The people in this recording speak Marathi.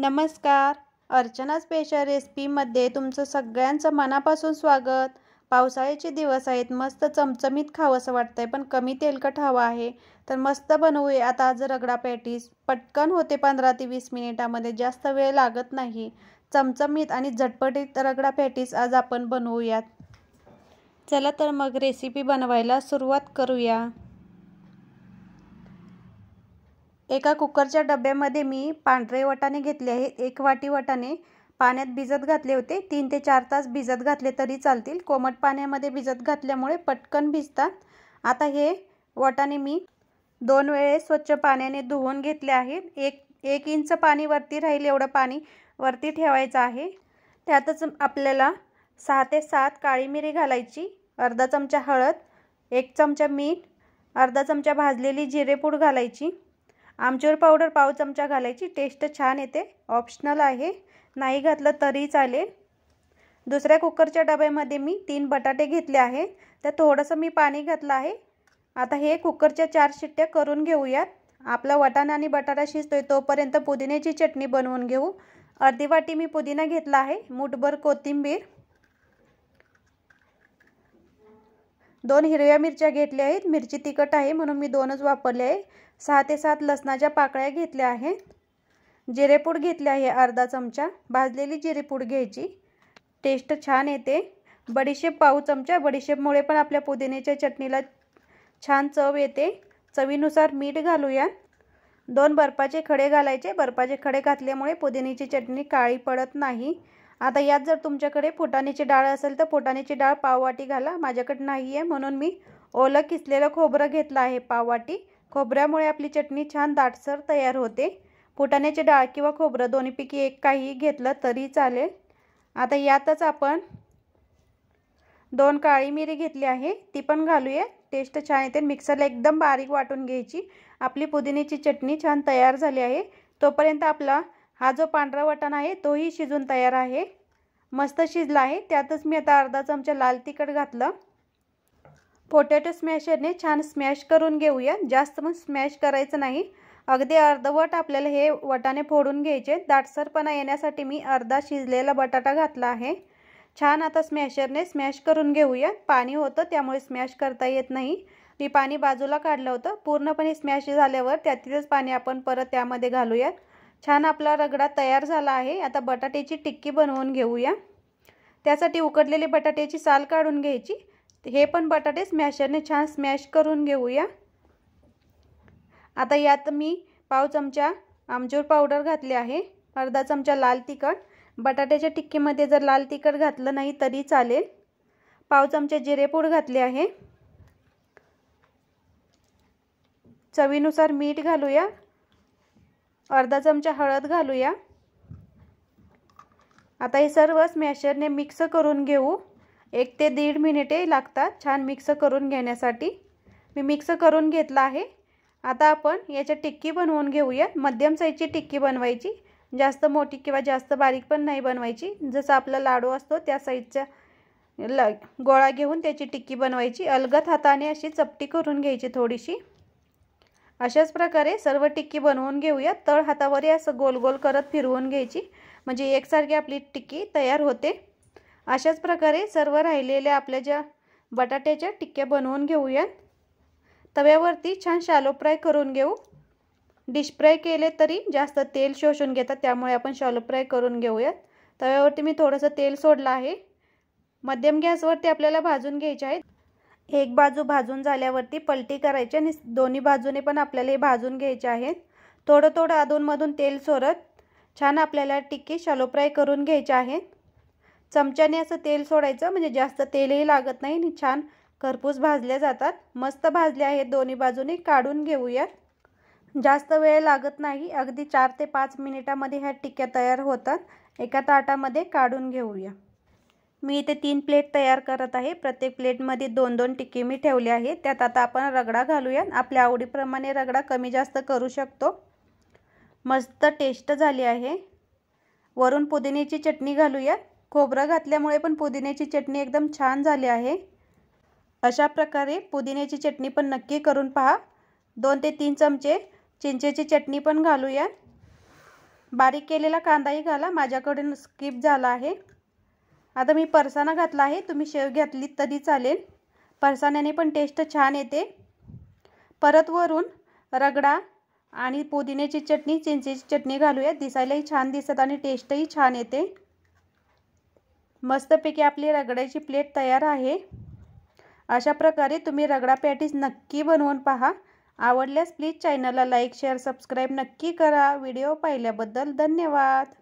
नमस्कार अर्चना स्पेशल रेसिपीमध्ये तुमचं सगळ्यांचं मनापासून स्वागत पावसाळ्याचे दिवस आहेत मस्त चमचमीत खावं असं वाटतंय पण कमी तेलकट हवं आहे तर मस्त बनवूया आता आज रगडा पॅटीस पटकन होते पंधरा ते वीस मिनिटामध्ये जास्त वेळ लागत नाही चमचमीत आणि झटपटीत रगडा पॅटीस आज आपण बनवूयात चला तर मग रेसिपी बनवायला सुरुवात करूया एका कुकरच्या डब्यामध्ये मी पांढरे वटाणे घेतले आहेत एक वाटी वटाणे पाण्यात भिजत घातले होते तीन ते चार तास भिजत घातले तरी चालतील कोमट पाण्यामध्ये भिजत घातल्यामुळे पटकन भिजतात आता हे वटाने मी दोन वेळे स्वच्छ पाण्याने धुवून घेतले आहेत एक एक इंच पाणी वरती राहील एवढं पाणी वरती ठेवायचं आहे त्यातच आपल्याला सहा ते सात काळी मिरी घालायची अर्धा चमचा हळद एक चमचा मीठ अर्धा चमचा भाजलेली जिरेपूड घालायची आमचूर पावडर पाव चमचा घालायची टेस्ट छान येते ऑप्शनल आहे नाही घातलं तरी चालेल दुसऱ्या कुकरच्या डब्यामध्ये मी तीन बटाटे घेतले आहे तर थोडंसं मी पाणी घातलं आहे आता हे कुकरच्या चार शिट्ट्या करून घेऊयात आपला वटाणा आणि बटाटा शिजतोय तोपर्यंत पुदिन्याची चटणी बनवून घेऊ अर्धी वाटी मी पुदिना घेतला आहे मुठभर कोथिंबीर दोन हिरव्या मिरच्या घेतल्या आहेत मिरची तिखट आहे म्हणून मी दोनच वापरले आहे सहा ते सात लसणाच्या पाकळ्या घेतल्या आहेत जिरेपूड घेतले आहे अर्धा चमचा भाजलेली जिरेपूड घ्यायची टेस्ट छान येते बडीशेप पाव चमचा बडीशेपमुळे पण आपल्या पुदिन्याच्या चटणीला छान चव येते चवीनुसार मीठ घालूया दोन बर्फाचे खडे घालायचे बर्फाचे खडे घातल्यामुळे पुदिन्याची चटणी काळी पडत नाही आता यात जर तुमच्याकडे फुटाण्याची डाळ असेल तर फुटाण्याची डाळ पाववाटी घाला माझ्याकडे नाही आहे म्हणून मी ओलं किसलेलं खोबरं घेतलं आहे पाववाटी खोबऱ्यामुळे आपली चटणी छान दाटसर तयार होते फुटाण्याची डाळ किंवा खोबरं दोन्हीपैकी एक काही घेतलं तरी चालेल आता यातच आपण दोन काळी मिरी घेतली आहे ती पण घालूया टेस्ट छान येते मिक्सरला एकदम बारीक वाटून घ्यायची आपली पुदिन्याची चटणी छान तयार झाली आहे तोपर्यंत आपला हा जो पांढरा वटाणा आहे तोही शिजून तयार आहे मस्त शिजला आहे त्यातच मी आता अर्धा चमचा लाल तिखट घातलं पोटॅटो स्मॅशरने छान स्मॅश करून घेऊया जास्त पण स्मॅश करायचं नाही अगदी अर्धवट आपल्याला हे वटाने फोडून घ्यायचे दाटसरपणा येण्यासाठी मी अर्धा शिजलेला बटाटा घातला आहे छान आता स्मॅशरने स्मॅश करून घेऊया पाणी होतं त्यामुळे स्मॅश करता येत नाही मी पाणी बाजूला काढलं होतं पूर्णपणे स्मॅश झाल्यावर त्यातीलच पाणी आपण परत त्यामध्ये घालूयात छान आपला रगडा तयार झाला आहे आता बटाट्याची टिक्की बनवून घेऊया त्यासाठी उकडलेली बटाट्याची साल काढून घ्यायची हे पण बटाटे स्मॅशरने छान स्मॅश करून घेऊया आता यात मी पाव चमचा आमचूर पावडर घातले आहे अर्धा चमचा लाल तिखट बटाट्याच्या टिक्कीमध्ये जर लाल तिखट घातलं नाही तरी चालेल पाव चमचे जिरेपूड घातले आहे चवीनुसार मीठ घालूया अर्धा चमचा हळद घालूया आता हे सर्वच स्मॅशरने मिक्स करून घेऊ एक ते दीड मिनिटे लागतात छान मिक्स करून घेण्यासाठी मी मिक्स करून घेतला आहे आता आपण याच्या टिक्की बनवून घेऊया मध्यम साईजची टिक्की बनवायची जास्त मोठी किंवा जास्त बारीक पण नाही बनवायची जसं आपला लाडू असतो त्या साईजचा ल गोळा घेऊन त्याची टिक्की बनवायची अलगद हाताने अशी चपटी करून घ्यायची थोडीशी अशाच प्रकारे सर्व टिक्की बनवून घेऊया तळ हातावर असं गोल गोल करत फिरवून घ्यायची म्हणजे एकसारखी आपली टिक्की तयार होते अशाच प्रकारे सर्व राहिलेल्या आपल्या ज्या बटाट्याच्या टिक्क्या बनवून घेऊया तव्यावरती छान शालो फ्राय करून घेऊ डिश फ्राय केले तरी जास्त तेल शोषून घेतात त्यामुळे आपण शालो फ्राय करून घेऊयात तव्यावरती मी थोडंसं तेल सोडलं आहे मध्यम गॅसवरती आपल्याला भाजून घ्यायचे आहेत एक बाजू भाजून झाल्यावरती पलटी करायची आणि दोन्ही बाजूने पण आपल्याला हे भाजून घ्यायचे आहेत थोडं थोडं अधूनमधून तेल सोडत छान आपल्याला टिक्की शालो फ्राय करून घ्यायचे आहेत चमच्याने असं तेल सोडायचं म्हणजे जास्त तेलही लागत नाही आणि छान करपूस भाजल्या जातात मस्त भाजले आहेत दोन्ही बाजूने काढून घेऊयात जास्त वेळ लागत नाही अगदी चार ते पाच मिनिटामध्ये ह्या टिक्क्या तयार होतात एका ताटामध्ये काढून घेऊया मी इथे तीन प्लेट तयार करत आहे प्रत्येक प्लेटमध्ये दोन दोन टिक्की मी ठेवले आहे त्यात आता आपण रगडा घालूया आपल्या आवडीप्रमाणे रगडा कमी जास्त करू शकतो मस्त टेस्ट झाली आहे वरून पुदिन्याची चटणी घालूया खोबरं घातल्यामुळे पण पुदिन्याची चटणी एकदम छान झाली आहे अशा प्रकारे पुदिन्याची चटणी पण नक्की करून पहा दोन ते तीन चमचे चिंचेची चटणी पण घालूया बारीक केलेला कांदाही घाला माझ्याकडून स्किप झाला आहे आता मी परसाना घातला आहे तुम्ही शेव घातली तरी चालेल परसाण्याने पण टेस्ट छान येते परत वरून रगडा आणि पुदिन्याची चटणी चिंचेची चटणी घालूया दिसायलाही छान दिसत आणि टेस्टही छान येते मस्तपैकी आपली रगड्याची प्लेट तयार आहे अशा प्रकारे तुम्ही रगडा पॅटीस नक्की बनवून पहा आवडल्यास प्लीज चॅनलला लाईक शेअर सबस्क्राईब नक्की करा व्हिडिओ पाहिल्याबद्दल धन्यवाद